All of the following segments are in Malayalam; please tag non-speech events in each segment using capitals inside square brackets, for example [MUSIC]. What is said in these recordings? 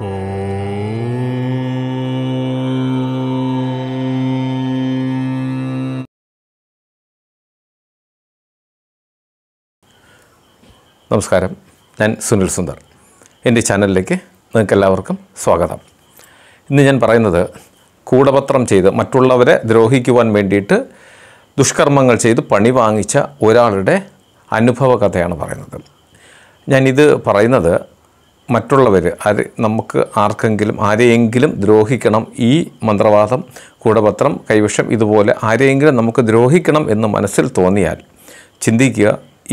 നമസ്കാരം ഞാൻ സുനിൽ സുന്ദർ എൻ്റെ ചാനലിലേക്ക് എല്ലാവർക്കും സ്വാഗതം ഇന്ന് ഞാൻ പറയുന്നത് കൂടപത്രം ചെയ്ത് മറ്റുള്ളവരെ ദ്രോഹിക്കുവാൻ വേണ്ടിയിട്ട് ദുഷ്കർമ്മങ്ങൾ ചെയ്ത് പണി വാങ്ങിച്ച ഒരാളുടെ അനുഭവ കഥയാണ് പറയുന്നത് ഞാനിത് പറയുന്നത് മറ്റുള്ളവർ ആര് നമുക്ക് ആർക്കെങ്കിലും ആരെയെങ്കിലും ദ്രോഹിക്കണം ഈ മന്ത്രവാദം കൂടപത്രം കൈവശം ഇതുപോലെ ആരെയെങ്കിലും നമുക്ക് ദ്രോഹിക്കണം എന്ന് മനസ്സിൽ തോന്നിയാൽ ചിന്തിക്കുക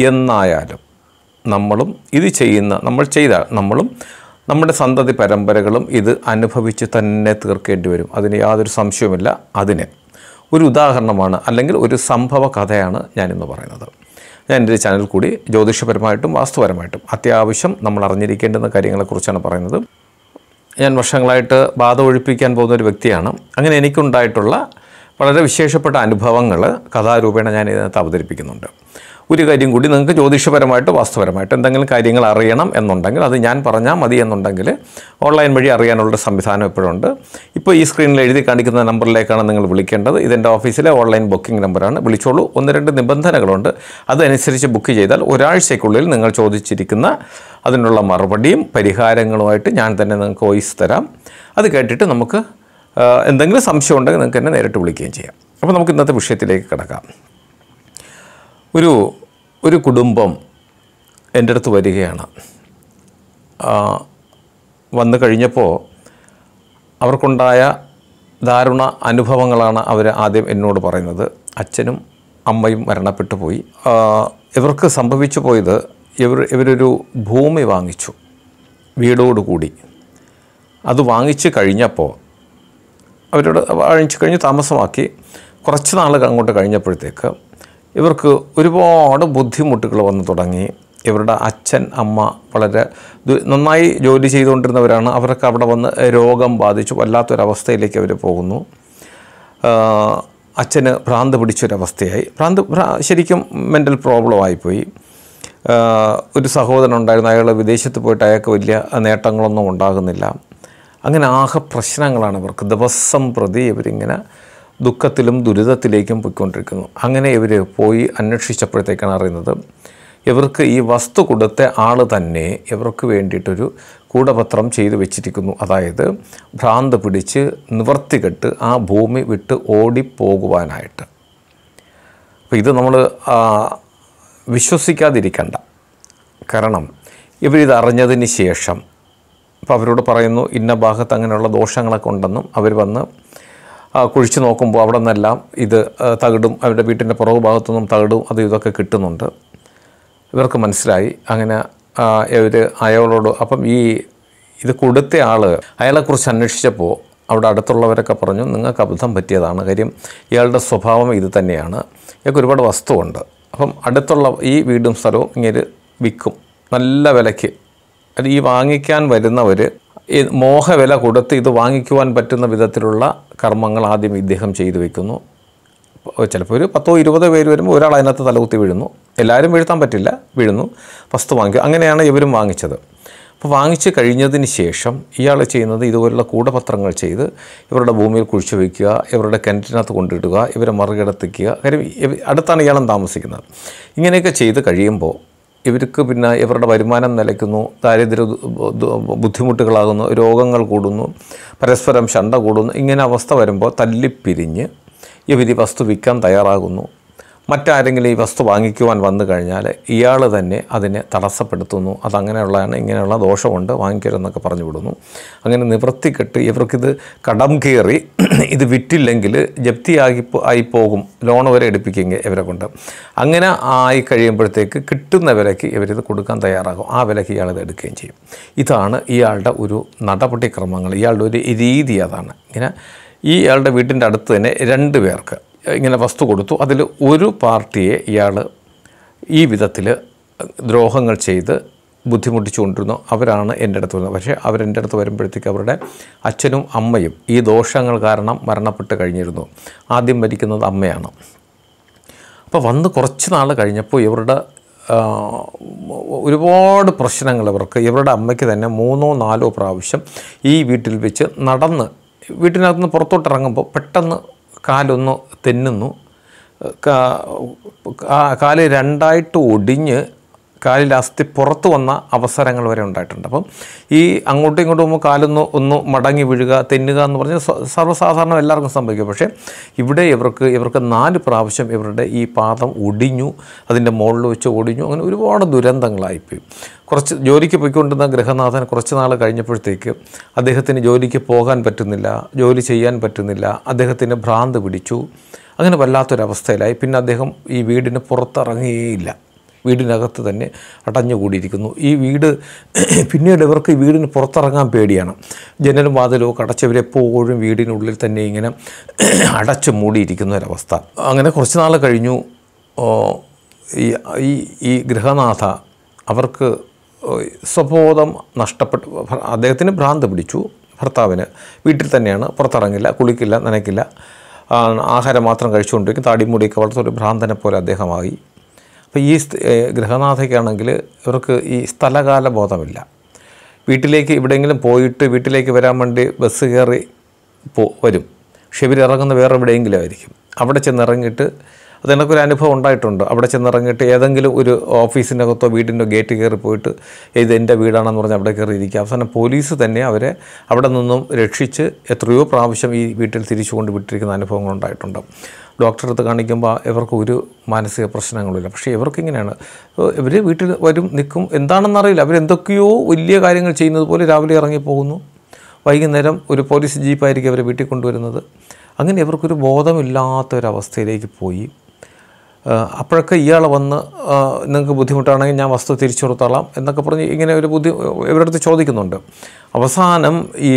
എന്നായാലും നമ്മളും ഇത് ചെയ്യുന്ന നമ്മൾ ചെയ്താൽ നമ്മളും നമ്മുടെ സന്തതി പരമ്പരകളും ഇത് അനുഭവിച്ച് തന്നെ തീർക്കേണ്ടി വരും അതിന് യാതൊരു സംശയവുമില്ല അതിന് ഒരു ഉദാഹരണമാണ് അല്ലെങ്കിൽ ഒരു സംഭവ കഥയാണ് ഞാനിന്ന് പറയുന്നത് ഞാൻ എൻ്റെ ചാനൽ കൂടി ജ്യോതിഷപരമായിട്ടും വാസ്തുപരമായിട്ടും അത്യാവശ്യം നമ്മൾ അറിഞ്ഞിരിക്കേണ്ടുന്ന കാര്യങ്ങളെക്കുറിച്ചാണ് പറയുന്നത് ഞാൻ വർഷങ്ങളായിട്ട് ബാധ ഒഴിപ്പിക്കാൻ പോകുന്ന ഒരു വ്യക്തിയാണ് അങ്ങനെ എനിക്കുണ്ടായിട്ടുള്ള വളരെ വിശേഷപ്പെട്ട അനുഭവങ്ങൾ കഥാരൂപേണ ഞാൻ ഇതിനകത്ത് അവതരിപ്പിക്കുന്നുണ്ട് ഒരു കാര്യം കൂടി നിങ്ങൾക്ക് ജ്യോതിഷപരമായിട്ട് വാസ്തുപരമായിട്ട് എന്തെങ്കിലും കാര്യങ്ങൾ അറിയണം എന്നുണ്ടെങ്കിൽ അത് ഞാൻ പറഞ്ഞാൽ മതി എന്നുണ്ടെങ്കിൽ ഓൺലൈൻ വഴി അറിയാനുള്ള സംവിധാനം ഇപ്പോഴുണ്ട് ഇപ്പോൾ ഈ സ്ക്രീനിൽ എഴുതി കാണിക്കുന്ന നമ്പറിലേക്കാണ് നിങ്ങൾ വിളിക്കേണ്ടത് ഇതെൻ്റെ ഓഫീസിലെ ഓൺലൈൻ ബുക്കിംഗ് നമ്പറാണ് വിളിച്ചോളൂ ഒന്ന് രണ്ട് നിബന്ധനകളുണ്ട് അതനുസരിച്ച് ബുക്ക് ചെയ്താൽ ഒരാഴ്ചയ്ക്കുള്ളിൽ നിങ്ങൾ ചോദിച്ചിരിക്കുന്ന അതിനുള്ള മറുപടിയും പരിഹാരങ്ങളുമായിട്ട് ഞാൻ തന്നെ നിങ്ങൾക്ക് വോയിസ് തരാം അത് കേട്ടിട്ട് നമുക്ക് എന്തെങ്കിലും സംശയം ഉണ്ടെങ്കിൽ നിങ്ങൾക്ക് എന്നെ നേരിട്ട് വിളിക്കുകയും ചെയ്യാം അപ്പോൾ നമുക്ക് ഇന്നത്തെ വിഷയത്തിലേക്ക് കിടക്കാം ഒരു ഒരു കുടുംബം എൻ്റെ അടുത്ത് വരികയാണ് വന്നു കഴിഞ്ഞപ്പോൾ അവർക്കുണ്ടായ ദാരുണ അനുഭവങ്ങളാണ് അവർ ആദ്യം എന്നോട് പറയുന്നത് അച്ഛനും അമ്മയും മരണപ്പെട്ടു പോയി ഇവർക്ക് സംഭവിച്ചു പോയത് ഇവർ ഇവരൊരു ഭൂമി വാങ്ങിച്ചു വീടോടുകൂടി അത് വാങ്ങിച്ചു കഴിഞ്ഞപ്പോൾ അവരോട് വാങ്ങിച്ചു കഴിഞ്ഞ് താമസമാക്കി കുറച്ച് നാൾ അങ്ങോട്ട് കഴിഞ്ഞപ്പോഴത്തേക്ക് ഇവർക്ക് ഒരുപാട് ബുദ്ധിമുട്ടുകൾ വന്നു തുടങ്ങി ഇവരുടെ അച്ഛൻ അമ്മ വളരെ നന്നായി ജോലി ചെയ്തുകൊണ്ടിരുന്നവരാണ് അവർക്ക് അവിടെ വന്ന് രോഗം ബാധിച്ചു വല്ലാത്തൊരവസ്ഥയിലേക്ക് അവർ പോകുന്നു അച്ഛന് ഭ്രാന്ത് പിടിച്ചൊരവസ്ഥയായി ഭ്രാന്ത് ശരിക്കും മെൻ്റൽ പ്രോബ്ലം ആയിപ്പോയി ഒരു സഹോദരൻ ഉണ്ടായിരുന്നു അയാൾ വിദേശത്ത് പോയിട്ട് അയാൾക്ക് വലിയ നേട്ടങ്ങളൊന്നും ഉണ്ടാകുന്നില്ല അങ്ങനെ ആകെ പ്രശ്നങ്ങളാണ് ഇവർക്ക് ദിവസം പ്രതി ഇവരിങ്ങനെ ദുഃഖത്തിലും ദുരിതത്തിലേക്കും പോയിക്കൊണ്ടിരിക്കുന്നു അങ്ങനെ ഇവർ പോയി അന്വേഷിച്ചപ്പോഴത്തേക്കാണ് അറിയുന്നത് ഇവർക്ക് ഈ വസ്തു കൊടുത്ത ആൾ തന്നെ ഇവർക്ക് വേണ്ടിയിട്ടൊരു കൂടപത്രം ചെയ്തു വെച്ചിരിക്കുന്നു അതായത് ഭ്രാന്ത് പിടിച്ച് നിവർത്തികെട്ട് ആ ഭൂമി വിട്ട് ഓടിപ്പോകുവാനായിട്ട് അപ്പോൾ ഇത് നമ്മൾ വിശ്വസിക്കാതിരിക്കണ്ട കാരണം ഇവരിതറിഞ്ഞതിന് ശേഷം അപ്പോൾ അവരോട് പറയുന്നു ഇന്ന ഭാഗത്ത് അങ്ങനെയുള്ള ദോഷങ്ങളൊക്കെ ഉണ്ടെന്നും അവർ വന്ന് കുഴിച്ചു നോക്കുമ്പോൾ അവിടെ നിന്നെല്ലാം ഇത് തകിടും അവരുടെ വീട്ടിൻ്റെ പുറകു ഭാഗത്തു നിന്നും തകിടും അത് ഇതൊക്കെ കിട്ടുന്നുണ്ട് ഇവർക്ക് മനസ്സിലായി അങ്ങനെ ഇവർ അയാളോട് അപ്പം ഈ ഇത് കൊടുത്ത ആൾ അയാളെക്കുറിച്ച് അന്വേഷിച്ചപ്പോൾ അവിടെ അടുത്തുള്ളവരൊക്കെ പറഞ്ഞു നിങ്ങൾക്ക് അബദ്ധം പറ്റിയതാണ് കാര്യം ഇയാളുടെ സ്വഭാവം ഇത് തന്നെയാണ് ഇയാൾക്ക് ഒരുപാട് വസ്തുവുണ്ട് അപ്പം അടുത്തുള്ള ഈ വീടും സ്ഥലവും ഇങ്ങനെ വിൽക്കും നല്ല വിലയ്ക്ക് അത് ഈ വാങ്ങിക്കാൻ വരുന്നവർ മോഹവില കൊടുത്ത് ഇത് വാങ്ങിക്കുവാൻ പറ്റുന്ന വിധത്തിലുള്ള കർമ്മങ്ങൾ ആദ്യം ഇദ്ദേഹം ചെയ്തു വെക്കുന്നു ചിലപ്പോൾ ഒരു പത്തോ ഇരുപതോ പേര് വരുമ്പോൾ ഒരാൾ അതിനകത്ത് തലകുത്തി വീഴുന്നു എല്ലാവരും വീഴ്ത്താൻ പറ്റില്ല വീഴുന്നു വസ്തു വാങ്ങിക്കും അങ്ങനെയാണ് ഇവരും വാങ്ങിച്ചത് അപ്പോൾ വാങ്ങിച്ചു കഴിഞ്ഞതിന് ശേഷം ഇയാൾ ചെയ്യുന്നത് ഇതുപോലുള്ള കൂടപത്രങ്ങൾ ചെയ്ത് ഇവരുടെ ഭൂമിയിൽ കുഴിച്ചു വയ്ക്കുക ഇവരുടെ കിണറ്റിനകത്ത് കൊണ്ടിടുക ഇവരെ മറികടത്തിക്കുക കാര്യം അടുത്താണ് ഇയാളും താമസിക്കുന്നത് ഇങ്ങനെയൊക്കെ ചെയ്ത് കഴിയുമ്പോൾ ഇവർക്ക് പിന്നെ ഇവരുടെ വരുമാനം നിലയ്ക്കുന്നു ദാരിദ്ര്യ ബുദ്ധിമുട്ടുകളാകുന്നു രോഗങ്ങൾ കൂടുന്നു പരസ്പരം ശണ്ട കൂടുന്നു ഇങ്ങനെ അവസ്ഥ വരുമ്പോൾ തല്ലിപ്പിരിഞ്ഞ് ഇവർ വസ്തു വിൽക്കാൻ തയ്യാറാകുന്നു മറ്റാരെങ്കിലും ഈ വസ്തു വാങ്ങിക്കുവാൻ വന്നു കഴിഞ്ഞാൽ ഇയാൾ തന്നെ അതിനെ തടസ്സപ്പെടുത്തുന്നു അതങ്ങനെയുള്ളതാണ് ഇങ്ങനെയുള്ള ദോഷമുണ്ട് വാങ്ങിക്കരുതെന്നൊക്കെ പറഞ്ഞു വിടുന്നു അങ്ങനെ നിവൃത്തിക്കെട്ട് ഇവർക്കിത് കടം കയറി ഇത് വിറ്റില്ലെങ്കിൽ ജപ്തിയാകി ആയി പോകും ലോൺ വരെ എടുപ്പിക്കുക ഇവരെ കൊണ്ട് അങ്ങനെ ആയി കഴിയുമ്പോഴത്തേക്ക് കിട്ടുന്ന വിലയ്ക്ക് ഇവരിത് കൊടുക്കാൻ തയ്യാറാകും ആ വിലയ്ക്ക് ഇയാളിത് എടുക്കുകയും ചെയ്യും ഇതാണ് ഇയാളുടെ ഒരു നടപടിക്രമങ്ങൾ ഇയാളുടെ ഒരു രീതി അതാണ് ഇങ്ങനെ ഈ ഇയാളുടെ വീട്ടിൻ്റെ അടുത്ത് തന്നെ രണ്ട് പേർക്ക് ഇങ്ങനെ വസ്തു കൊടുത്തു അതിൽ ഒരു പാർട്ടിയെ ഇയാൾ ഈ വിധത്തിൽ ദ്രോഹങ്ങൾ ചെയ്ത് ബുദ്ധിമുട്ടിച്ചുകൊണ്ടിരുന്നു അവരാണ് എൻ്റെ അടുത്ത് വരുന്നത് പക്ഷേ അവരെൻ്റെ അടുത്ത് വരുമ്പോഴത്തേക്ക് അവരുടെ അച്ഛനും അമ്മയും ഈ ദോഷങ്ങൾ കാരണം മരണപ്പെട്ട് കഴിഞ്ഞിരുന്നു ആദ്യം മരിക്കുന്നത് അമ്മയാണ് അപ്പോൾ വന്ന് കുറച്ച് നാൾ കഴിഞ്ഞപ്പോൾ ഇവരുടെ ഒരുപാട് പ്രശ്നങ്ങൾ ഇവർക്ക് ഇവരുടെ അമ്മയ്ക്ക് തന്നെ മൂന്നോ നാലോ പ്രാവശ്യം ഈ വീട്ടിൽ വെച്ച് നടന്ന് വീട്ടിനകത്ത് നിന്ന് പുറത്തോട്ടിറങ്ങുമ്പോൾ ഇറങ്ങുമ്പോൾ പെട്ടെന്ന് കാലൊന്ന് തെന്നുന്നു കാല് രണ്ടായിട്ട് ഒടിഞ്ഞ് കാലിൽ അസ്ഥി പുറത്തു വന്ന അവസരങ്ങൾ വരെ ഉണ്ടായിട്ടുണ്ട് അപ്പം ഈ അങ്ങോട്ടും ഇങ്ങോട്ടും പോകുമ്പോൾ കാലൊന്ന് ഒന്ന് മടങ്ങി വീഴുക തെന്നുക എന്ന് പറഞ്ഞാൽ സർവ്വസാധാരണ എല്ലാവർക്കും സംഭവിക്കും പക്ഷേ ഇവിടെ ഇവർക്ക് ഇവർക്ക് നാല് പ്രാവശ്യം ഇവരുടെ ഈ പാദം ഒടിഞ്ഞു അതിൻ്റെ മുകളിൽ വെച്ച് ഒടിഞ്ഞു അങ്ങനെ ഒരുപാട് ദുരന്തങ്ങളായിപ്പോയി കുറച്ച് ജോലിക്ക് പോയിക്കൊണ്ടിരുന്ന ഗൃഹനാഥൻ കുറച്ച് നാൾ കഴിഞ്ഞപ്പോഴത്തേക്ക് അദ്ദേഹത്തിന് ജോലിക്ക് പോകാൻ പറ്റുന്നില്ല ജോലി ചെയ്യാൻ പറ്റുന്നില്ല അദ്ദേഹത്തിന് ഭ്രാന്ത് പിടിച്ചു അങ്ങനെ വല്ലാത്തൊരവസ്ഥയിലായി പിന്നെ അദ്ദേഹം ഈ വീടിന് പുറത്തിറങ്ങുകയില്ല വീടിനകത്ത് തന്നെ അടഞ്ഞുകൂടിയിരിക്കുന്നു ഈ വീട് [CLEARS THROAT] പിന്നീട് ഇവർക്ക് ഈ വീടിന് പുറത്തിറങ്ങാൻ പേടിയാണ് ജനലും വാതിലും ഒക്കെ അടച്ചവരെപ്പോഴും വീടിനുള്ളിൽ തന്നെ ഇങ്ങനെ [CLEARS THROAT] അടച്ചു മൂടിയിരിക്കുന്ന ഒരവസ്ഥ അങ്ങനെ കുറച്ച് നാൾ കഴിഞ്ഞു ഈ ഈ ഗൃഹനാഥ അവർക്ക് സ്വബോധം നഷ്ടപ്പെട്ടു അദ്ദേഹത്തിന് ഭ്രാന്ത് പിടിച്ചു ഭർത്താവിന് വീട്ടിൽ തന്നെയാണ് പുറത്തിറങ്ങില്ല കുളിക്കില്ല നനയ്ക്കില്ല ആഹാരം മാത്രം കഴിച്ചുകൊണ്ടിരിക്കും താടിമുടിയൊക്കെ വളർത്തൊരു ഭ്രാന്തനെ പോലെ അദ്ദേഹമായി അപ്പോൾ ഈ ഗൃഹനാഥയ്ക്കാണെങ്കിൽ ഇവർക്ക് ഈ സ്ഥലകാല ബോധമില്ല വീട്ടിലേക്ക് എവിടെയെങ്കിലും പോയിട്ട് വീട്ടിലേക്ക് വരാൻ വേണ്ടി ബസ് കയറി പോ വരും പക്ഷെ ഇവരിറങ്ങുന്ന ഇറങ്ങുന്ന വേറെ എവിടെയെങ്കിലും ആയിരിക്കും അവിടെ ചെന്നിറങ്ങിയിട്ട് അത് എനിക്കൊരു അനുഭവം ഉണ്ടായിട്ടുണ്ട് അവിടെ ചെന്നിറങ്ങിയിട്ട് ഏതെങ്കിലും ഒരു അകത്തോ വീടിൻ്റെ ഗേറ്റ് കയറി പോയിട്ട് ഇത് എൻ്റെ വീടാണെന്ന് പറഞ്ഞ് അവിടെ കയറി ഇരിക്കുക അവസാനം പോലീസ് തന്നെ അവരെ അവിടെ നിന്നും രക്ഷിച്ച് എത്രയോ പ്രാവശ്യം ഈ വീട്ടിൽ തിരിച്ചു കൊണ്ട് വിട്ടിരിക്കുന്ന ഉണ്ടായിട്ടുണ്ട് ഡോക്ടറെ അടുത്ത് കാണിക്കുമ്പോൾ ഇവർക്ക് ഒരു മാനസിക പ്രശ്നങ്ങളില്ല പക്ഷേ ഇവർക്കിങ്ങനെയാണ് ഇവർ വീട്ടിൽ വരും നിൽക്കും എന്താണെന്നറിയില്ല അവരെന്തൊക്കെയോ വലിയ കാര്യങ്ങൾ ചെയ്യുന്നത് പോലെ രാവിലെ ഇറങ്ങിപ്പോകുന്നു വൈകുന്നേരം ഒരു പോലീസ് ജീപ്പായിരിക്കും അവരെ വീട്ടിൽ കൊണ്ടുവരുന്നത് അങ്ങനെ ഇവർക്കൊരു ബോധമില്ലാത്തൊരവസ്ഥയിലേക്ക് പോയി അപ്പോഴൊക്കെ ഇയാൾ വന്ന് നിങ്ങൾക്ക് ബുദ്ധിമുട്ടാണെങ്കിൽ ഞാൻ വസ്തു തിരിച്ചു കൊടുത്തോളാം എന്നൊക്കെ പറഞ്ഞ് ഇങ്ങനെ ഒരു ബുദ്ധി ഇവരുടെ അടുത്ത് ചോദിക്കുന്നുണ്ട് അവസാനം ഈ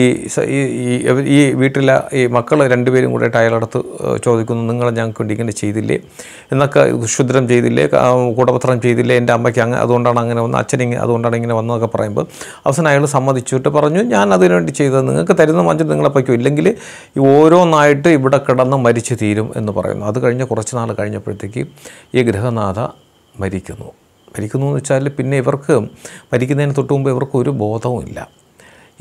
ഈ വീട്ടിലെ ഈ മക്കൾ രണ്ടുപേരും കൂടെ അയാളടുത്ത് ചോദിക്കുന്നു നിങ്ങൾ ഞങ്ങൾക്ക് വേണ്ടി ഇങ്ങനെ ചെയ്തില്ലേ എന്നൊക്കെ ക്ഷുദ്രം ചെയ്തില്ലേ കൂടപത്രം ചെയ്തില്ലേ എൻ്റെ അമ്മയ്ക്ക് അങ്ങനെ അതുകൊണ്ടാണ് അങ്ങനെ വന്നത് അച്ഛനിങ്ങനെ അതുകൊണ്ടാണ് ഇങ്ങനെ വന്നതൊക്കെ പറയുമ്പോൾ അവസാനം അയാൾ സമ്മതിച്ചിട്ട് പറഞ്ഞു ഞാൻ അതിനുവേണ്ടി ചെയ്തത് നിങ്ങൾക്ക് തരുന്ന മഞ്ചം നിങ്ങളെ പറ്റും ഇല്ലെങ്കിൽ ഓരോന്നായിട്ട് ഇവിടെ കിടന്ന് മരിച്ചു തീരും എന്ന് പറയുന്നു അത് കഴിഞ്ഞ് കുറച്ച് നാൾ കഴിഞ്ഞപ്പോഴത്തേക്ക് ഈ ഗ്രഹനാഥ മരിക്കുന്നു മരിക്കുന്നു എന്ന് വെച്ചാൽ പിന്നെ ഇവർക്ക് മരിക്കുന്നതിന് തൊട്ട് മുമ്പ് ഇവർക്ക് ഒരു ബോധവുമില്ല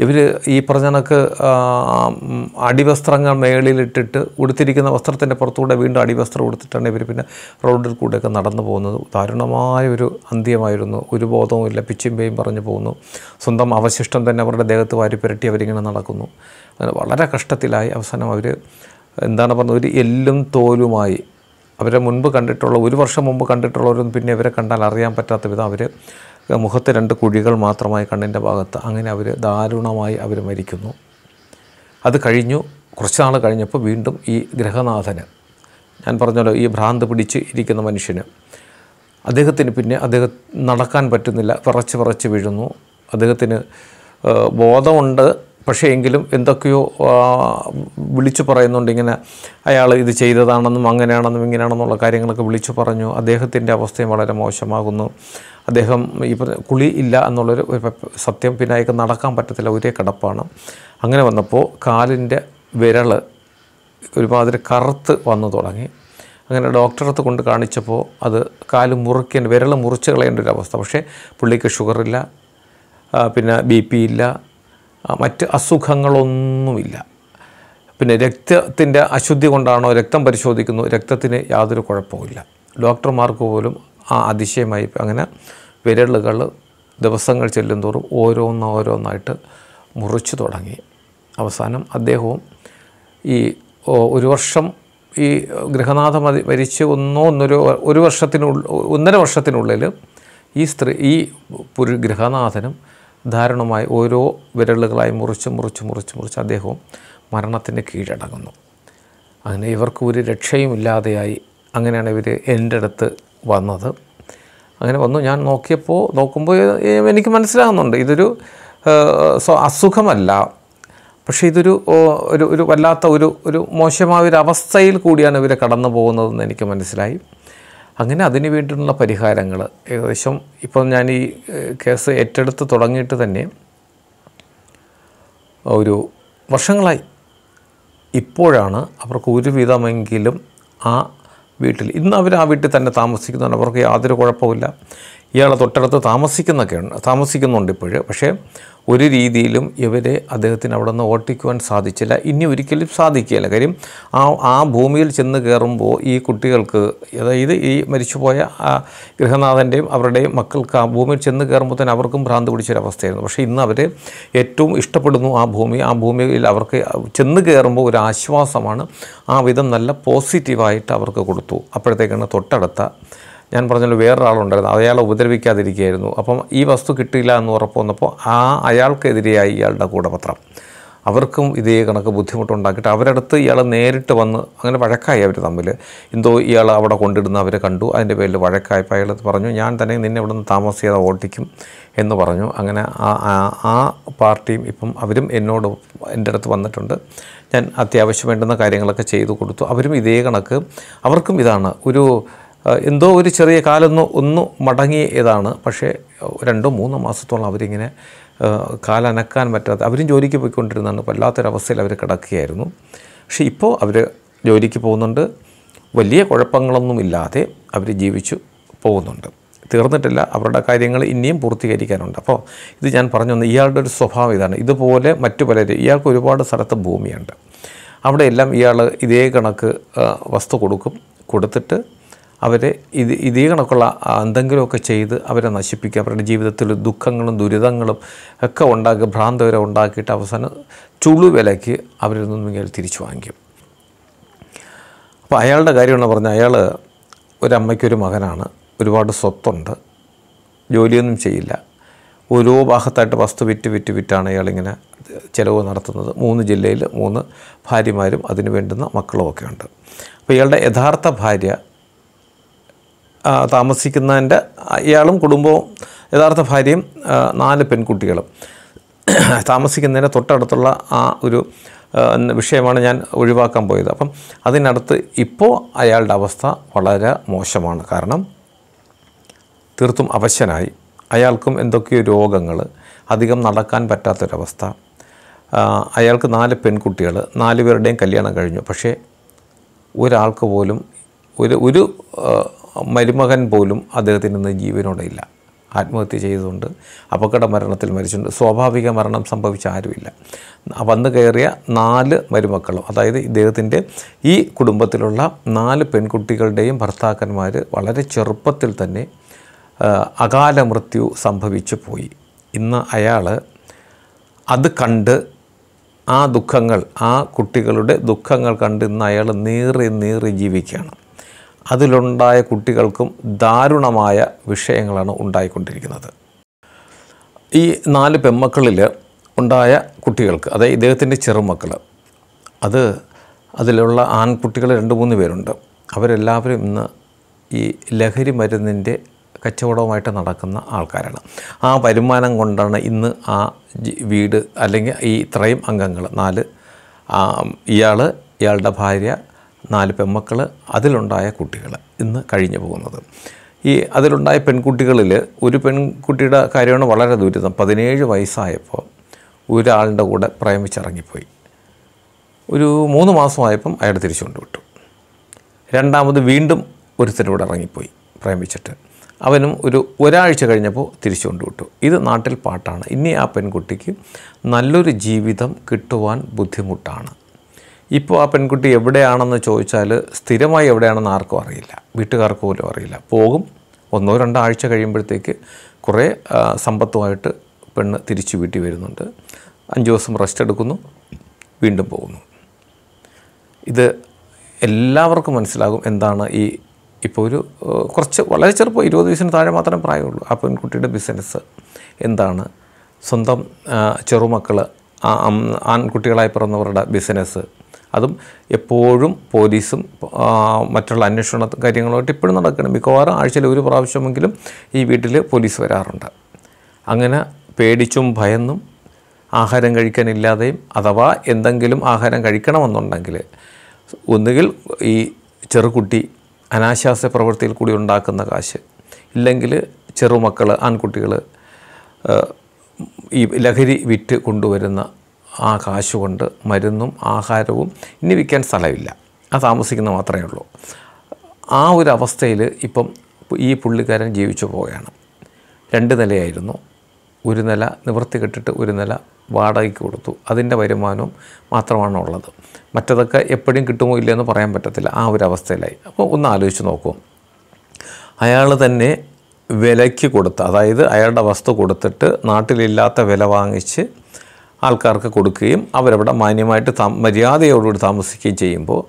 ഇവർ ഈ പറഞ്ഞ കണക്ക് അടിവസ്ത്രങ്ങൾ മേളിലിട്ടിട്ട് ഉടുത്തിരിക്കുന്ന വസ്ത്രത്തിൻ്റെ പുറത്തൂടെ വീണ്ടും അടിവസ്ത്രം ഉടുത്തിട്ടാണ് ഇവർ പിന്നെ റോഡിൽ കൂടെയൊക്കെ നടന്നു പോകുന്നത് ദാരുണമായൊരു അന്ത്യമായിരുന്നു ഒരു ബോധവുമില്ല പിച്ചിമ്പയും പറഞ്ഞു പോകുന്നു സ്വന്തം അവശിഷ്ടം തന്നെ അവരുടെ ദേഹത്ത് വാരി പുരട്ടി അവരിങ്ങനെ നടക്കുന്നു അങ്ങനെ വളരെ കഷ്ടത്തിലായി അവസാനം അവർ എന്താണ് പറഞ്ഞത് ഒരു എല്ലും തോലുമായി അവരെ മുൻപ് കണ്ടിട്ടുള്ള ഒരു വർഷം മുമ്പ് കണ്ടിട്ടുള്ളവരൊന്നും പിന്നെ ഇവരെ കണ്ടാൽ അറിയാൻ പറ്റാത്ത വിധം അവർ മുഖത്ത് രണ്ട് കുഴികൾ മാത്രമായി കണ്ണിൻ്റെ ഭാഗത്ത് അങ്ങനെ അവർ ദാരുണമായി അവർ മരിക്കുന്നു അത് കഴിഞ്ഞു കുറച്ച് നാൾ കഴിഞ്ഞപ്പോൾ വീണ്ടും ഈ ഗ്രഹനാഥന് ഞാൻ പറഞ്ഞല്ലോ ഈ ഭ്രാന്ത് പിടിച്ച് ഇരിക്കുന്ന മനുഷ്യന് അദ്ദേഹത്തിന് പിന്നെ അദ്ദേഹം നടക്കാൻ പറ്റുന്നില്ല വിറച്ച് വിറച്ച് വീഴുന്നു അദ്ദേഹത്തിന് ബോധമുണ്ട് പക്ഷേ എങ്കിലും എന്തൊക്കെയോ വിളിച്ചു പറയുന്നുണ്ട് ഇങ്ങനെ അയാൾ ഇത് ചെയ്തതാണെന്നും അങ്ങനെയാണെന്നും ഇങ്ങനെയാണെന്നുള്ള കാര്യങ്ങളൊക്കെ വിളിച്ചു പറഞ്ഞു അദ്ദേഹത്തിൻ്റെ അവസ്ഥയും വളരെ മോശമാകുന്നു അദ്ദേഹം ഈ കുളി ഇല്ല എന്നുള്ളൊരു സത്യം പിന്നെ അയാൾക്ക് നടക്കാൻ പറ്റത്തില്ല ഒരേ കിടപ്പാണ് അങ്ങനെ വന്നപ്പോൾ കാലിൻ്റെ വിരൾ ഒരുമാതിരി കറുത്ത് വന്നു തുടങ്ങി അങ്ങനെ ഡോക്ടറത്ത് കൊണ്ട് കാണിച്ചപ്പോൾ അത് കാല് മുറിക്കേണ്ട വിരൽ മുറിച്ച് കളയേണ്ട ഒരു അവസ്ഥ പക്ഷേ പുള്ളിക്ക് ഷുഗറില്ല പിന്നെ ബി പി ഇല്ല മറ്റ് അസുഖങ്ങളൊന്നുമില്ല പിന്നെ രക്തത്തിൻ്റെ അശുദ്ധി കൊണ്ടാണോ രക്തം പരിശോധിക്കുന്നു രക്തത്തിന് യാതൊരു കുഴപ്പമില്ല ഡോക്ടർമാർക്ക് പോലും ആ അതിശയമായി അങ്ങനെ വിരലുകൾ ദിവസങ്ങൾ ചെല്ലുന്തോറും ഓരോന്നോരോന്നായിട്ട് മുറിച്ചു തുടങ്ങി അവസാനം അദ്ദേഹവും ഈ ഒരു വർഷം ഈ ഗൃഹനാഥ മതി മരിച്ച് ഒന്നോ ഒന്നൊരു ഒരു വർഷത്തിനുള്ളിൽ ഒന്നര വർഷത്തിനുള്ളിൽ ഈ സ്ത്രീ ഈ പുരു ഗൃഹനാഥനും ധാരണമായി ഓരോ വിരലുകളായി മുറിച്ച് മുറിച്ച് മുറിച്ച് മുറിച്ച് അദ്ദേഹവും മരണത്തിന് കീഴടങ്ങുന്നു അങ്ങനെ ഇവർക്ക് ഒരു രക്ഷയുമില്ലാതെയായി അങ്ങനെയാണ് ഇവർ എൻ്റെ അടുത്ത് വന്നത് അങ്ങനെ വന്നു ഞാൻ നോക്കിയപ്പോൾ നോക്കുമ്പോൾ എനിക്ക് മനസ്സിലാകുന്നുണ്ട് ഇതൊരു അസുഖമല്ല പക്ഷേ ഇതൊരു ഒരു ഒരു വല്ലാത്ത ഒരു ഒരു മോശമായ ഒരു അവസ്ഥയിൽ കൂടിയാണ് ഇവർ കടന്നു പോകുന്നതെന്ന് എനിക്ക് മനസ്സിലായി അങ്ങനെ അതിന് വേണ്ടിയിട്ടുള്ള പരിഹാരങ്ങൾ ഏകദേശം ഇപ്പോൾ ഞാൻ ഈ കേസ് ഏറ്റെടുത്ത് തുടങ്ങിയിട്ട് തന്നെ ഒരു വർഷങ്ങളായി ഇപ്പോഴാണ് അവർക്ക് ഒരു വിധമെങ്കിലും ആ വീട്ടിൽ ഇന്ന് അവർ ആ വീട്ടിൽ തന്നെ താമസിക്കുന്നുണ്ട് അവർക്ക് യാതൊരു കുഴപ്പമില്ല ഇയാളെ തൊട്ടടുത്ത് താമസിക്കുന്നൊക്കെ താമസിക്കുന്നുണ്ട് ഇപ്പോഴും പക്ഷേ ഒരു രീതിയിലും ഇവരെ അദ്ദേഹത്തിന് അവിടെ നിന്ന് ഓട്ടിക്കുവാൻ സാധിച്ചില്ല ഇനി ഒരിക്കലും സാധിക്കുകയില്ല കാര്യം ആ ആ ഭൂമിയിൽ ചെന്ന് കയറുമ്പോൾ ഈ കുട്ടികൾക്ക് അതായത് ഈ മരിച്ചുപോയ ഗൃഹനാഥൻ്റെയും അവരുടെയും മക്കൾക്ക് ആ ഭൂമിയിൽ ചെന്ന് കയറുമ്പോൾ തന്നെ അവർക്കും ഭ്രാന്ത് പിടിച്ചൊരവസ്ഥയായിരുന്നു പക്ഷേ ഇന്ന് അവർ ഏറ്റവും ഇഷ്ടപ്പെടുന്നു ആ ഭൂമി ആ ഭൂമിയിൽ അവർക്ക് ചെന്ന് കയറുമ്പോൾ ഒരു ആശ്വാസമാണ് ആ വിധം നല്ല പോസിറ്റീവായിട്ട് അവർക്ക് കൊടുത്തു അപ്പോഴത്തേക്കാണ് തൊട്ടടുത്ത ഞാൻ പറഞ്ഞല്ലോ വേറൊരാളുണ്ടായിരുന്നു അയാളെ ഉപദ്രവിക്കാതിരിക്കുകയായിരുന്നു അപ്പം ഈ വസ്തു കിട്ടിയില്ല എന്ന് ഉറപ്പ് വന്നപ്പോൾ ആ അയാൾക്കെതിരെയായി ഇയാളുടെ കൂടപത്രം അവർക്കും ഇതേ കണക്ക് ബുദ്ധിമുട്ടുണ്ടാക്കിയിട്ട് അവരടുത്ത് ഇയാൾ നേരിട്ട് വന്ന് അങ്ങനെ വഴക്കായി അവർ തമ്മിൽ എന്തോ ഇയാൾ അവിടെ കൊണ്ടിടുന്ന അവരെ കണ്ടു അതിൻ്റെ പേരിൽ വഴക്കായപ്പോൾ അയാൾ പറഞ്ഞു ഞാൻ തന്നെ നിന്നെ ഇവിടെ നിന്ന് താമസിയാതെ ഓട്ടിക്കും എന്ന് പറഞ്ഞു അങ്ങനെ ആ ആ പാർട്ടിയും ഇപ്പം അവരും എന്നോട് എൻ്റെ അടുത്ത് വന്നിട്ടുണ്ട് ഞാൻ അത്യാവശ്യം വേണ്ടുന്ന കാര്യങ്ങളൊക്കെ ചെയ്തു കൊടുത്തു അവരും ഇതേ കണക്ക് അവർക്കും ഇതാണ് ഒരു എന്തോ ഒരു ചെറിയ കാലൊന്ന് ഒന്ന് മടങ്ങിയതാണ് പക്ഷേ രണ്ടോ മൂന്നോ മാസത്തോളം അവരിങ്ങനെ കാലനക്കാൻ പറ്റാതെ അവരും ജോലിക്ക് പോയിക്കൊണ്ടിരുന്നതാണ് വല്ലാത്തൊരവസ്ഥയിൽ അവർ കിടക്കുകയായിരുന്നു പക്ഷേ ഇപ്പോൾ അവർ ജോലിക്ക് പോകുന്നുണ്ട് വലിയ കുഴപ്പങ്ങളൊന്നും ഇല്ലാതെ അവർ ജീവിച്ചു പോകുന്നുണ്ട് തീർന്നിട്ടില്ല അവരുടെ കാര്യങ്ങൾ ഇനിയും പൂർത്തീകരിക്കാനുണ്ട് അപ്പോൾ ഇത് ഞാൻ പറഞ്ഞു തന്നെ ഇയാളുടെ ഒരു സ്വഭാവം ഇതാണ് ഇതുപോലെ മറ്റു പലരും ഇയാൾക്ക് ഒരുപാട് സ്ഥലത്ത് ഭൂമിയുണ്ട് അവിടെയെല്ലാം ഇയാൾ ഇതേ കണക്ക് വസ്തു കൊടുക്കും കൊടുത്തിട്ട് അവരെ ഇത് ഇതേ കണക്കുള്ള എന്തെങ്കിലുമൊക്കെ ചെയ്ത് അവരെ നശിപ്പിക്കുക അവരുടെ ജീവിതത്തിൽ ദുഃഖങ്ങളും ദുരിതങ്ങളും ഒക്കെ ഉണ്ടാക്കി ഭ്രാന്ത വരെ ഉണ്ടാക്കിയിട്ട് അവസാനം ചുളു വിലയ്ക്ക് അവരിൽ നിന്നും ഇങ്ങനെ തിരിച്ചു വാങ്ങിക്കും അപ്പോൾ അയാളുടെ കാര്യമാണ് പറഞ്ഞാൽ അയാൾ ഒരമ്മയ്ക്കൊരു മകനാണ് ഒരുപാട് സ്വത്തുണ്ട് ജോലിയൊന്നും ചെയ്യില്ല ഓരോ ഭാഗത്തായിട്ട് വസ്തു വിറ്റ് വിറ്റ് വിറ്റാണ് അയാളിങ്ങനെ ചിലവ് നടത്തുന്നത് മൂന്ന് ജില്ലയിൽ മൂന്ന് ഭാര്യമാരും അതിന് വേണ്ടുന്ന മക്കളുമൊക്കെ ഉണ്ട് അപ്പോൾ ഇയാളുടെ യഥാർത്ഥ ഭാര്യ താമസിക്കുന്നതിൻ്റെ ഇയാളും കുടുംബവും യഥാർത്ഥ ഭാര്യയും നാല് പെൺകുട്ടികളും താമസിക്കുന്നതിൻ്റെ തൊട്ടടുത്തുള്ള ആ ഒരു വിഷയമാണ് ഞാൻ ഒഴിവാക്കാൻ പോയത് അപ്പം അതിനടുത്ത് ഇപ്പോൾ അയാളുടെ അവസ്ഥ വളരെ മോശമാണ് കാരണം തീർത്തും അവശനായി അയാൾക്കും എന്തൊക്കെയോ രോഗങ്ങൾ അധികം നടക്കാൻ പറ്റാത്തൊരവസ്ഥ അയാൾക്ക് നാല് പെൺകുട്ടികൾ നാല് കല്യാണം കഴിഞ്ഞു പക്ഷേ ഒരാൾക്ക് പോലും ഒരു ഒരു മരുമകൻ പോലും അദ്ദേഹത്തിന് ഇന്ന് ഇല്ല ആത്മഹത്യ ചെയ്തുകൊണ്ട് അപകട മരണത്തിൽ മരിച്ചിട്ടുണ്ട് സ്വാഭാവിക മരണം സംഭവിച്ച ആരുമില്ല വന്നു കയറിയ നാല് മരുമക്കളും അതായത് ഇദ്ദേഹത്തിൻ്റെ ഈ കുടുംബത്തിലുള്ള നാല് പെൺകുട്ടികളുടെയും ഭർത്താക്കന്മാർ വളരെ ചെറുപ്പത്തിൽ തന്നെ അകാല മൃത്യു സംഭവിച്ചു പോയി ഇന്ന് അയാൾ അത് കണ്ട് ആ ദുഃഖങ്ങൾ ആ കുട്ടികളുടെ ദുഃഖങ്ങൾ കണ്ട് ഇന്ന് അയാൾ നീറി നീറി ജീവിക്കുകയാണ് അതിലുണ്ടായ കുട്ടികൾക്കും ദാരുണമായ വിഷയങ്ങളാണ് ഉണ്ടായിക്കൊണ്ടിരിക്കുന്നത് ഈ നാല് പെമ്മക്കളിൽ ഉണ്ടായ കുട്ടികൾക്ക് അതായത് ഇദ്ദേഹത്തിൻ്റെ ചെറുമക്കൾ അത് അതിലുള്ള ആൺകുട്ടികൾ രണ്ട് മൂന്ന് പേരുണ്ട് അവരെല്ലാവരും ഇന്ന് ഈ ലഹരി മരുന്നിൻ്റെ കച്ചവടവുമായിട്ട് നടക്കുന്ന ആൾക്കാരാണ് ആ വരുമാനം കൊണ്ടാണ് ഇന്ന് ആ വീട് അല്ലെങ്കിൽ ഈ ഇത്രയും അംഗങ്ങൾ നാല് ഇയാൾ ഇയാളുടെ ഭാര്യ നാല് പെമ്മക്കൾ അതിലുണ്ടായ കുട്ടികൾ ഇന്ന് കഴിഞ്ഞു പോകുന്നത് ഈ അതിലുണ്ടായ പെൺകുട്ടികളിൽ ഒരു പെൺകുട്ടിയുടെ കാര്യമാണ് വളരെ ദുരിതം പതിനേഴ് വയസ്സായപ്പോൾ ഒരാളുടെ കൂടെ പ്രേമിച്ചിറങ്ങിപ്പോയി ഒരു മൂന്ന് മാസമായപ്പം അയാൾ തിരിച്ചു കൊണ്ടുവിട്ടു രണ്ടാമത് വീണ്ടും ഒരുത്തരൂടെ ഇറങ്ങിപ്പോയി പ്രേമിച്ചിട്ട് അവനും ഒരു ഒരാഴ്ച കഴിഞ്ഞപ്പോൾ തിരിച്ചു കൊണ്ടുവിട്ടു ഇത് നാട്ടിൽ പാട്ടാണ് ഇനി ആ പെൺകുട്ടിക്ക് നല്ലൊരു ജീവിതം കിട്ടുവാൻ ബുദ്ധിമുട്ടാണ് ഇപ്പോൾ ആ പെൺകുട്ടി എവിടെയാണെന്ന് ചോദിച്ചാൽ സ്ഥിരമായി എവിടെയാണെന്ന് ആർക്കും അറിയില്ല വീട്ടുകാർക്ക് പോലും അറിയില്ല പോകും ഒന്നോ രണ്ടോ ആഴ്ച കഴിയുമ്പോഴത്തേക്ക് കുറേ സമ്പത്തുമായിട്ട് പെണ്ണ് തിരിച്ചു വീട്ടിൽ വരുന്നുണ്ട് അഞ്ച് ദിവസം റെസ്റ്റ് എടുക്കുന്നു വീണ്ടും പോകുന്നു ഇത് എല്ലാവർക്കും മനസ്സിലാകും എന്താണ് ഈ ഇപ്പോൾ ഒരു കുറച്ച് വളരെ ചെറുപ്പം ഇരുപത് വയസ്സിന് താഴെ മാത്രമേ പ്രായമുള്ളൂ ആ പെൺകുട്ടിയുടെ ബിസിനസ് എന്താണ് സ്വന്തം ചെറുമക്കൾ ആൺകുട്ടികളായി പിറന്നവരുടെ ബിസിനസ് അതും എപ്പോഴും പോലീസും മറ്റുള്ള അന്വേഷണ കാര്യങ്ങളുമായിട്ട് ഇപ്പോഴും നടക്കണം മിക്കവാറും ആഴ്ചയിൽ ഒരു പ്രാവശ്യമെങ്കിലും ഈ വീട്ടിൽ പോലീസ് വരാറുണ്ട് അങ്ങനെ പേടിച്ചും ഭയന്നും ആഹാരം കഴിക്കാനില്ലാതെയും അഥവാ എന്തെങ്കിലും ആഹാരം കഴിക്കണമെന്നുണ്ടെങ്കിൽ ഒന്നുകിൽ ഈ ചെറുകുട്ടി അനാശാസ പ്രവൃത്തിയിൽ കൂടി ഉണ്ടാക്കുന്ന കാശ് ഇല്ലെങ്കിൽ ചെറുമക്കൾ ആൺകുട്ടികൾ ഈ ലഹരി വിറ്റ് കൊണ്ടുവരുന്ന ആ കാശുകൊണ്ട് മരുന്നും ആഹാരവും ഇനി വിൽക്കാൻ സ്ഥലമില്ല ആ താമസിക്കുന്ന മാത്രമേ ഉള്ളൂ ആ ഒരു അവസ്ഥയിൽ ഇപ്പം ഈ പുള്ളിക്കാരൻ ജീവിച്ചു പോവുകയാണ് രണ്ട് നിലയായിരുന്നു ഒരു നില നിവൃത്തി കെട്ടിട്ട് ഒരു നില വാടകയ്ക്ക് കൊടുത്തു അതിൻ്റെ വരുമാനവും മാത്രമാണ് ഉള്ളത് മറ്റതൊക്കെ എപ്പോഴും കിട്ടുമോ ഇല്ലയെന്ന് പറയാൻ പറ്റത്തില്ല ആ ഒരു അവസ്ഥയിലായി അപ്പോൾ ഒന്ന് ആലോചിച്ച് നോക്കൂ അയാൾ തന്നെ വിലയ്ക്ക് കൊടുത്ത് അതായത് അയാളുടെ വസ്തു കൊടുത്തിട്ട് നാട്ടിലില്ലാത്ത വില വാങ്ങിച്ച് ആൾക്കാർക്ക് കൊടുക്കുകയും അവരവിടെ മാന്യമായിട്ട് താ മര്യാദയോടുകൂടി താമസിക്കുകയും ചെയ്യുമ്പോൾ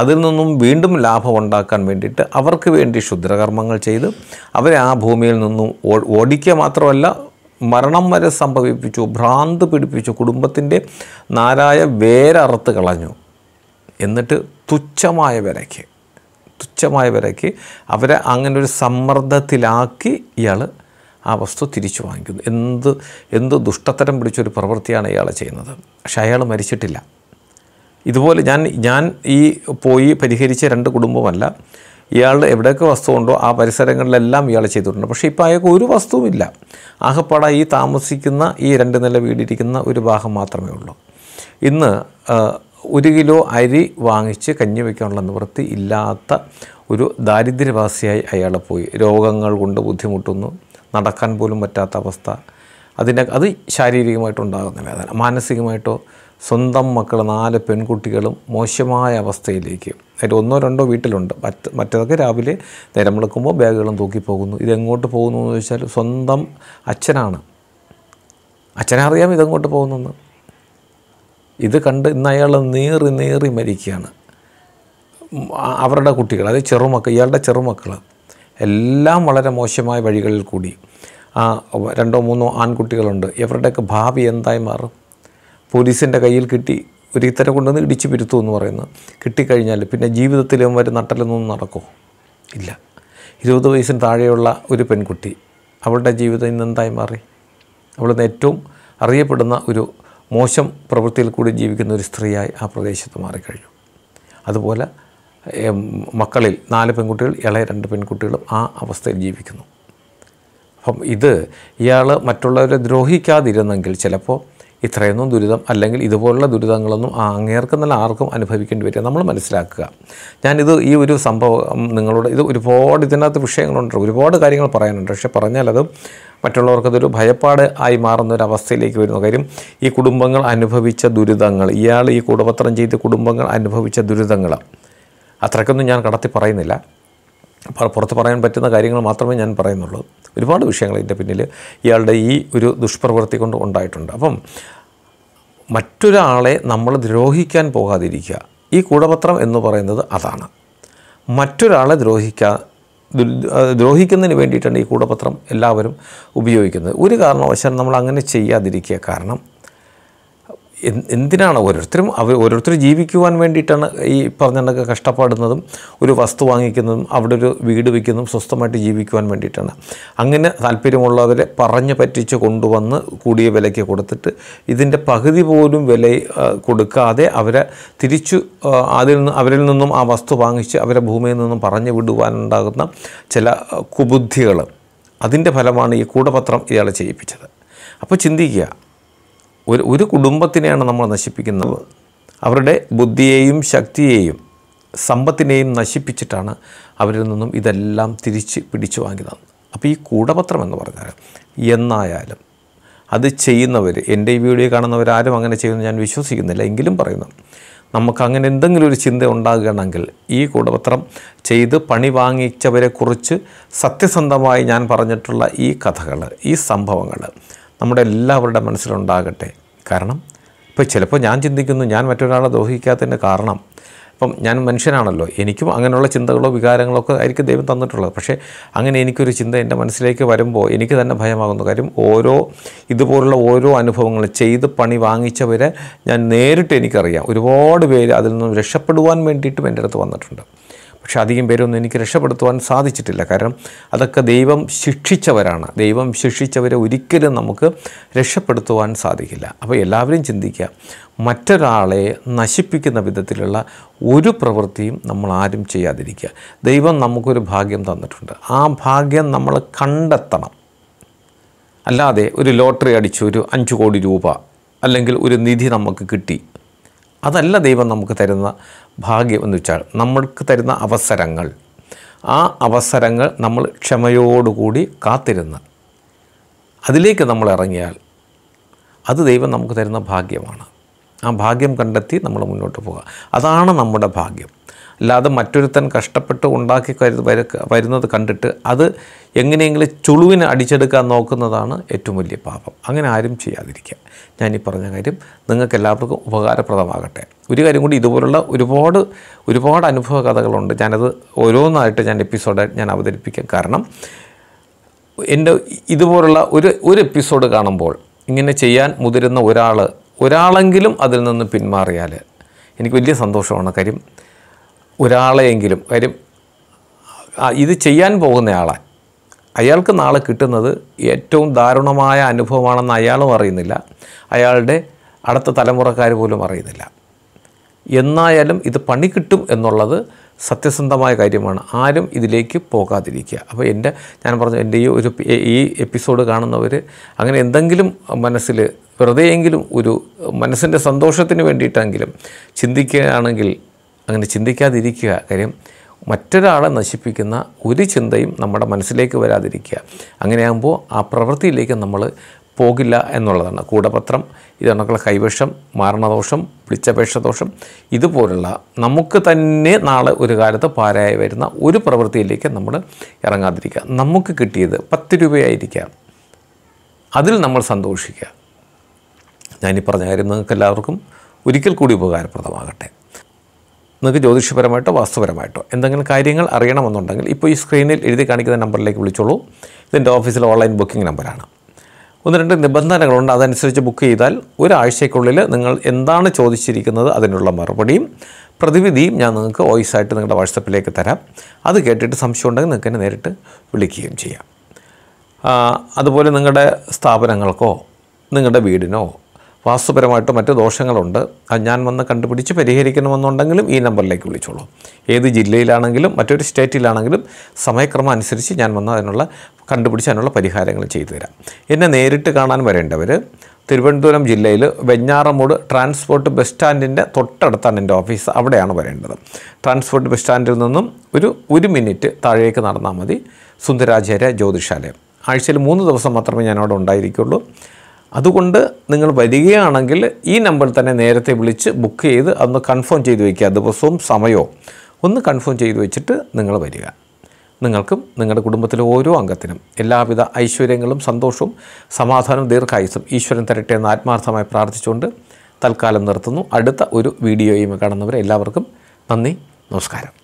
അതിൽ നിന്നും വീണ്ടും ലാഭം ഉണ്ടാക്കാൻ വേണ്ടിയിട്ട് അവർക്ക് വേണ്ടി ക്ഷുദ്രകർമ്മങ്ങൾ ചെയ്ത് അവരെ ആ ഭൂമിയിൽ നിന്നും ഓടിക്കുക മാത്രമല്ല മരണം വരെ സംഭവിപ്പിച്ചു ഭ്രാന്ത് പിടിപ്പിച്ചു കുടുംബത്തിൻ്റെ നാരായ വേരറുത്ത് കളഞ്ഞു എന്നിട്ട് തുച്ഛമായ വിലയ്ക്ക് തുച്ഛമായ വിലയ്ക്ക് അവരെ അങ്ങനെ ഒരു സമ്മർദ്ദത്തിലാക്കി ഇയാൾ ആ വസ്തു തിരിച്ചു വാങ്ങിക്കുന്നു എന്ത് എന്ത് ദുഷ്ടത്തരം പിടിച്ചൊരു പ്രവൃത്തിയാണ് ഇയാൾ ചെയ്യുന്നത് പക്ഷേ അയാൾ മരിച്ചിട്ടില്ല ഇതുപോലെ ഞാൻ ഞാൻ ഈ പോയി പരിഹരിച്ച രണ്ട് കുടുംബമല്ല ഇയാളുടെ എവിടെയൊക്കെ വസ്തു ഉണ്ടോ ആ പരിസരങ്ങളിലെല്ലാം ഇയാൾ ചെയ്തിട്ടുണ്ട് പക്ഷേ ഇപ്പോൾ അയാൾക്ക് ഒരു വസ്തുവുമില്ല ആകപ്പാട ഈ താമസിക്കുന്ന ഈ രണ്ട് നില വീടിരിക്കുന്ന ഒരു ഭാഗം മാത്രമേ ഉള്ളൂ ഇന്ന് ഒരു കിലോ അരി വാങ്ങിച്ച് കഞ്ഞി വയ്ക്കാനുള്ള നിവൃത്തി ഇല്ലാത്ത ഒരു ദാരിദ്ര്യവാസിയായി അയാൾ പോയി രോഗങ്ങൾ കൊണ്ട് ബുദ്ധിമുട്ടുന്നു നടക്കാൻ പോലും പറ്റാത്ത അവസ്ഥ അതിൻ്റെ അത് ശാരീരികമായിട്ടുണ്ടാകുന്നില്ല അതല്ല മാനസികമായിട്ടോ സ്വന്തം മക്കൾ നാല് പെൺകുട്ടികളും മോശമായ അവസ്ഥയിലേക്ക് അതിൻ്റെ ഒന്നോ രണ്ടോ വീട്ടിലുണ്ട് മറ്റ് മറ്റതൊക്കെ രാവിലെ നേരം വിളക്കുമ്പോൾ ബാഗുകളും തൂക്കിപ്പോകുന്നു ഇതെങ്ങോട്ട് പോകുന്നു എന്ന് ചോദിച്ചാൽ സ്വന്തം അച്ഛനാണ് അറിയാം ഇതെങ്ങോട്ട് പോകുന്നു ഇത് കണ്ട് ഇന്ന് അയാൾ നീറി നീറി മരിക്കുകയാണ് അവരുടെ കുട്ടികൾ അതായത് ചെറുമക്കൾ ഇയാളുടെ ചെറുമക്കൾ എല്ലാം വളരെ മോശമായ വഴികളിൽ കൂടി ആ രണ്ടോ മൂന്നോ ആൺകുട്ടികളുണ്ട് ഇവരുടെയൊക്കെ ഭാവി എന്തായി മാറും പോലീസിൻ്റെ കയ്യിൽ കിട്ടി ഒരു ഇത്തരം കൊണ്ടുവന്ന് ഇടിച്ചു പിരുത്തു എന്ന് പറയുന്നു കിട്ടിക്കഴിഞ്ഞാൽ പിന്നെ ജീവിതത്തിലും വരെ നട്ടലൊന്നും നടക്കുമോ ഇല്ല ഇരുപത് വയസ്സിന് താഴെയുള്ള ഒരു പെൺകുട്ടി അവളുടെ ജീവിതം ഇന്ന് എന്തായി മാറി അവളിന്ന് ഏറ്റവും അറിയപ്പെടുന്ന ഒരു മോശം പ്രവൃത്തിയിൽ കൂടി ജീവിക്കുന്ന ഒരു സ്ത്രീയായി ആ പ്രദേശത്ത് മാറിക്കഴിഞ്ഞു അതുപോലെ മക്കളിൽ നാല് പെൺകുട്ടികൾ ഇളയ രണ്ട് പെൺകുട്ടികളും ആ അവസ്ഥയിൽ ജീവിക്കുന്നു അപ്പം ഇത് ഇയാൾ മറ്റുള്ളവരെ ദ്രോഹിക്കാതിരുന്നെങ്കിൽ ചിലപ്പോൾ ഇത്രയൊന്നും ദുരിതം അല്ലെങ്കിൽ ഇതുപോലുള്ള ദുരിതങ്ങളൊന്നും അങ്ങേർക്ക് നല്ല ആർക്കും അനുഭവിക്കേണ്ടി വരിക നമ്മൾ മനസ്സിലാക്കുക ഞാനിത് ഈ ഒരു സംഭവം നിങ്ങളോട് ഇത് ഒരുപാട് ഇതിനകത്ത് വിഷയങ്ങളുണ്ട് ഒരുപാട് കാര്യങ്ങൾ പറയാനുണ്ട് പക്ഷേ പറഞ്ഞാൽ മറ്റുള്ളവർക്കതൊരു ഭയപ്പാട് ആയി മാറുന്ന ഒരു അവസ്ഥയിലേക്ക് വരുന്നു കാര്യം ഈ കുടുംബങ്ങൾ അനുഭവിച്ച ദുരിതങ്ങൾ ഇയാൾ ഈ കുടപത്രം ചെയ്ത് കുടുംബങ്ങൾ അനുഭവിച്ച ദുരിതങ്ങൾ അത്രയ്ക്കൊന്നും ഞാൻ കടത്തി പറയുന്നില്ല പുറത്ത് പറയാൻ പറ്റുന്ന കാര്യങ്ങൾ മാത്രമേ ഞാൻ പറയുന്നുള്ളൂ ഒരുപാട് വിഷയങ്ങൾ ഇതിൻ്റെ പിന്നിൽ ഇയാളുടെ ഈ ഒരു ദുഷ്പ്രവൃത്തി കൊണ്ട് ഉണ്ടായിട്ടുണ്ട് അപ്പം മറ്റൊരാളെ നമ്മൾ ദ്രോഹിക്കാൻ പോകാതിരിക്കുക ഈ കൂടപത്രം എന്ന് പറയുന്നത് അതാണ് മറ്റൊരാളെ ദ്രോഹിക്കാൻ ദ്രോഹിക്കുന്നതിന് വേണ്ടിയിട്ടാണ് ഈ കൂടപത്രം എല്ലാവരും ഉപയോഗിക്കുന്നത് ഒരു കാരണവശാലും നമ്മൾ അങ്ങനെ ചെയ്യാതിരിക്കുക കാരണം എന്തിനാണ് ഓരോരുത്തരും അവർ ഓരോരുത്തർ ജീവിക്കുവാൻ വേണ്ടിയിട്ടാണ് ഈ പറഞ്ഞൊക്കെ കഷ്ടപ്പാടുന്നതും ഒരു വസ്തു വാങ്ങിക്കുന്നതും അവിടെ ഒരു വീട് വയ്ക്കുന്നതും സ്വസ്ഥമായിട്ട് ജീവിക്കുവാൻ വേണ്ടിയിട്ടാണ് അങ്ങനെ താല്പര്യമുള്ളവരെ പറഞ്ഞു പറ്റിച്ച് കൊണ്ടുവന്ന് കൂടിയ വിലയ്ക്ക് കൊടുത്തിട്ട് ഇതിൻ്റെ പകുതി പോലും വില കൊടുക്കാതെ അവരെ തിരിച്ചു അതിൽ നിന്ന് അവരിൽ നിന്നും ആ വസ്തു വാങ്ങിച്ച് അവരെ ഭൂമിയിൽ നിന്നും പറഞ്ഞു വിടുവാനുണ്ടാകുന്ന ചില കുബുദ്ധികൾ അതിൻ്റെ ഫലമാണ് ഈ കൂടപത്രം ഇയാളെ ചെയ്യിപ്പിച്ചത് അപ്പോൾ ചിന്തിക്കുക ഒരു ഒരു കുടുംബത്തിനെയാണ് നമ്മൾ നശിപ്പിക്കുന്നത് അവരുടെ ബുദ്ധിയെയും ശക്തിയെയും സമ്പത്തിനെയും നശിപ്പിച്ചിട്ടാണ് അവരിൽ നിന്നും ഇതെല്ലാം തിരിച്ച് പിടിച്ചു വാങ്ങിയത് അപ്പോൾ ഈ കൂടപത്രം എന്ന് പറഞ്ഞാൽ എന്നായാലും അത് ചെയ്യുന്നവർ എൻ്റെ ഈ വീഡിയോ കാണുന്നവരാരും അങ്ങനെ ചെയ്യുമെന്ന് ഞാൻ വിശ്വസിക്കുന്നില്ല എങ്കിലും പറയുന്നു നമുക്ക് അങ്ങനെ എന്തെങ്കിലും ഒരു ചിന്ത ഉണ്ടാകുകയാണെങ്കിൽ ഈ കൂടപത്രം ചെയ്ത് പണി വാങ്ങിച്ചവരെക്കുറിച്ച് സത്യസന്ധമായി ഞാൻ പറഞ്ഞിട്ടുള്ള ഈ കഥകൾ ഈ സംഭവങ്ങൾ നമ്മുടെ എല്ലാവരുടെ മനസ്സിലുണ്ടാകട്ടെ കാരണം ഇപ്പോൾ ചിലപ്പോൾ ഞാൻ ചിന്തിക്കുന്നു ഞാൻ മറ്റൊരാളെ ദ്രോഹിക്കാത്തതിൻ്റെ കാരണം ഇപ്പം ഞാൻ മനുഷ്യനാണല്ലോ എനിക്കും അങ്ങനെയുള്ള ചിന്തകളോ വികാരങ്ങളോ ഒക്കെ ആയിരിക്കും ദൈവം തന്നിട്ടുള്ളത് പക്ഷേ അങ്ങനെ എനിക്കൊരു ചിന്ത എൻ്റെ മനസ്സിലേക്ക് വരുമ്പോൾ എനിക്ക് തന്നെ ഭയമാകുന്നു കാര്യം ഓരോ ഇതുപോലുള്ള ഓരോ അനുഭവങ്ങൾ ചെയ്ത് പണി വാങ്ങിച്ചവരെ ഞാൻ നേരിട്ട് എനിക്കറിയാം ഒരുപാട് പേര് അതിൽ നിന്നും രക്ഷപ്പെടുവാൻ വേണ്ടിയിട്ടും എൻ്റെ അടുത്ത് വന്നിട്ടുണ്ട് പക്ഷെ അധികം പേരൊന്നും എനിക്ക് രക്ഷപ്പെടുത്തുവാൻ സാധിച്ചിട്ടില്ല കാരണം അതൊക്കെ ദൈവം ശിക്ഷിച്ചവരാണ് ദൈവം ശിക്ഷിച്ചവരെ ഒരിക്കലും നമുക്ക് രക്ഷപ്പെടുത്തുവാൻ സാധിക്കില്ല അപ്പോൾ എല്ലാവരും ചിന്തിക്കുക മറ്റൊരാളെ നശിപ്പിക്കുന്ന വിധത്തിലുള്ള ഒരു പ്രവൃത്തിയും നമ്മൾ ആരും ചെയ്യാതിരിക്കുക ദൈവം നമുക്കൊരു ഭാഗ്യം തന്നിട്ടുണ്ട് ആ ഭാഗ്യം നമ്മൾ കണ്ടെത്തണം അല്ലാതെ ഒരു ലോട്ടറി അടിച്ചു ഒരു അഞ്ച് കോടി രൂപ അല്ലെങ്കിൽ ഒരു നിധി നമുക്ക് കിട്ടി അതല്ല ദൈവം നമുക്ക് തരുന്ന ഭാഗ്യം എന്ന് വെച്ചാൽ നമ്മൾക്ക് തരുന്ന അവസരങ്ങൾ ആ അവസരങ്ങൾ നമ്മൾ ക്ഷമയോടുകൂടി കാത്തിരുന്ന് അതിലേക്ക് നമ്മൾ ഇറങ്ങിയാൽ അത് ദൈവം നമുക്ക് തരുന്ന ഭാഗ്യമാണ് ആ ഭാഗ്യം കണ്ടെത്തി നമ്മൾ മുന്നോട്ട് പോകുക അതാണ് നമ്മുടെ ഭാഗ്യം അല്ലാതെ മറ്റൊരുത്തൻ കഷ്ടപ്പെട്ട് ഉണ്ടാക്കി വരുന്നത് കണ്ടിട്ട് അത് എങ്ങനെയെങ്കിലും ചുളുവിന് അടിച്ചെടുക്കാൻ നോക്കുന്നതാണ് ഏറ്റവും വലിയ പാപം അങ്ങനെ ആരും ചെയ്യാതിരിക്കുക ഞാൻ ഈ പറഞ്ഞ കാര്യം നിങ്ങൾക്ക് എല്ലാവർക്കും ഉപകാരപ്രദമാകട്ടെ ഒരു കാര്യം കൂടി ഇതുപോലുള്ള ഒരുപാട് ഒരുപാട് അനുഭവ കഥകളുണ്ട് ഞാനത് ഓരോന്നായിട്ട് ഞാൻ എപ്പിസോഡ് ഞാൻ അവതരിപ്പിക്കാം കാരണം എൻ്റെ ഇതുപോലുള്ള ഒരു ഒരു എപ്പിസോഡ് കാണുമ്പോൾ ഇങ്ങനെ ചെയ്യാൻ മുതിരുന്ന ഒരാൾ ഒരാളെങ്കിലും അതിൽ നിന്ന് പിന്മാറിയാൽ എനിക്ക് വലിയ സന്തോഷമാണ് കാര്യം ഒരാളെയെങ്കിലും കാര്യം ഇത് ചെയ്യാൻ പോകുന്നയാളെ അയാൾക്ക് നാളെ കിട്ടുന്നത് ഏറ്റവും ദാരുണമായ അനുഭവമാണെന്ന് അയാളും അറിയുന്നില്ല അയാളുടെ അടുത്ത തലമുറക്കാർ പോലും അറിയുന്നില്ല എന്നായാലും ഇത് പണി കിട്ടും എന്നുള്ളത് സത്യസന്ധമായ കാര്യമാണ് ആരും ഇതിലേക്ക് പോകാതിരിക്കുക അപ്പോൾ എൻ്റെ ഞാൻ പറഞ്ഞു എൻ്റെ ഈ ഒരു ഈ എപ്പിസോഡ് കാണുന്നവർ അങ്ങനെ എന്തെങ്കിലും മനസ്സിൽ വെറുതെയെങ്കിലും ഒരു മനസ്സിൻ്റെ സന്തോഷത്തിന് വേണ്ടിയിട്ടെങ്കിലും ചിന്തിക്കുകയാണെങ്കിൽ അങ്ങനെ ചിന്തിക്കാതിരിക്കുക കാര്യം മറ്റൊരാളെ നശിപ്പിക്കുന്ന ഒരു ചിന്തയും നമ്മുടെ മനസ്സിലേക്ക് വരാതിരിക്കുക അങ്ങനെയാകുമ്പോൾ ആ പ്രവൃത്തിയിലേക്ക് നമ്മൾ പോകില്ല എന്നുള്ളതാണ് കൂടപത്രം ഇതണക്കുള്ള കൈവശം മാരണദോഷം ദോഷം ഇതുപോലുള്ള നമുക്ക് തന്നെ നാളെ ഒരു കാലത്ത് പാരായി വരുന്ന ഒരു പ്രവൃത്തിയിലേക്ക് നമ്മൾ ഇറങ്ങാതിരിക്കുക നമുക്ക് കിട്ടിയത് പത്ത് രൂപയായിരിക്കാം അതിൽ നമ്മൾ സന്തോഷിക്കുക ഞാനീ പറഞ്ഞ കാര്യം നിങ്ങൾക്ക് എല്ലാവർക്കും ഒരിക്കൽ കൂടി ഉപകാരപ്രദമാകട്ടെ നിങ്ങൾക്ക് ജ്യോതിഷപരമായിട്ടോ വാസ്തുപരമായിട്ടോ എന്തെങ്കിലും കാര്യങ്ങൾ അറിയണമെന്നുണ്ടെങ്കിൽ ഇപ്പോൾ ഈ സ്ക്രീനിൽ എഴുതി കാണിക്കുന്ന നമ്പറിലേക്ക് വിളിച്ചോളൂ ഇതിൻ്റെ ഓഫീസിലെ ഓൺലൈൻ ബുക്കിംഗ് നമ്പറാണ് ഒന്ന് രണ്ട് നിബന്ധനകളുണ്ട് അതനുസരിച്ച് ബുക്ക് ചെയ്താൽ ഒരാഴ്ചയ്ക്കുള്ളിൽ നിങ്ങൾ എന്താണ് ചോദിച്ചിരിക്കുന്നത് അതിനുള്ള മറുപടിയും പ്രതിവിധിയും ഞാൻ നിങ്ങൾക്ക് വോയിസ് ആയിട്ട് നിങ്ങളുടെ വാട്സപ്പിലേക്ക് തരാം അത് കേട്ടിട്ട് സംശയം ഉണ്ടെങ്കിൽ നിങ്ങൾക്ക് എന്നെ നേരിട്ട് വിളിക്കുകയും ചെയ്യാം അതുപോലെ നിങ്ങളുടെ സ്ഥാപനങ്ങൾക്കോ നിങ്ങളുടെ വീടിനോ വാസ്തുപരമായിട്ട് മറ്റ് ദോഷങ്ങളുണ്ട് അത് ഞാൻ വന്ന് കണ്ടുപിടിച്ച് പരിഹരിക്കണമെന്നുണ്ടെങ്കിലും ഈ നമ്പറിലേക്ക് വിളിച്ചോളൂ ഏത് ജില്ലയിലാണെങ്കിലും മറ്റൊരു സ്റ്റേറ്റിലാണെങ്കിലും സമയക്രമം അനുസരിച്ച് ഞാൻ വന്ന് അതിനുള്ള കണ്ടുപിടിച്ച് അതിനുള്ള പരിഹാരങ്ങൾ ചെയ്തു തരാം എന്നെ നേരിട്ട് കാണാൻ വരേണ്ടവർ തിരുവനന്തപുരം ജില്ലയിൽ വെഞ്ഞാറമൂട് ട്രാൻസ്പോർട്ട് ബസ് സ്റ്റാൻഡിൻ്റെ തൊട്ടടുത്താണ് എൻ്റെ ഓഫീസ് അവിടെയാണ് വരേണ്ടത് ട്രാൻസ്പോർട്ട് ബസ് സ്റ്റാൻഡിൽ നിന്നും ഒരു ഒരു മിനിറ്റ് താഴേക്ക് നടന്നാൽ മതി സുന്ദരാചാര്യ ജ്യോതിഷാലയം ആഴ്ചയിൽ മൂന്ന് ദിവസം മാത്രമേ ഞാൻ അവിടെ ഉണ്ടായിരിക്കുള്ളൂ അതുകൊണ്ട് നിങ്ങൾ വരികയാണെങ്കിൽ ഈ നമ്പറിൽ തന്നെ നേരത്തെ വിളിച്ച് ബുക്ക് ചെയ്ത് അതൊന്ന് കൺഫേം ചെയ്ത് വയ്ക്കുക ദിവസവും സമയവും ഒന്ന് കൺഫേം ചെയ്ത് വെച്ചിട്ട് നിങ്ങൾ വരിക നിങ്ങൾക്കും നിങ്ങളുടെ കുടുംബത്തിലെ ഓരോ അംഗത്തിനും എല്ലാവിധ ഐശ്വര്യങ്ങളും സന്തോഷവും സമാധാനവും ദീർഘായുസും ഈശ്വരൻ തരട്ടെ എന്ന് ആത്മാർത്ഥമായി പ്രാർത്ഥിച്ചുകൊണ്ട് തൽക്കാലം നിർത്തുന്നു അടുത്ത ഒരു വീഡിയോയും കാണുന്നവരെ എല്ലാവർക്കും നന്ദി നമസ്കാരം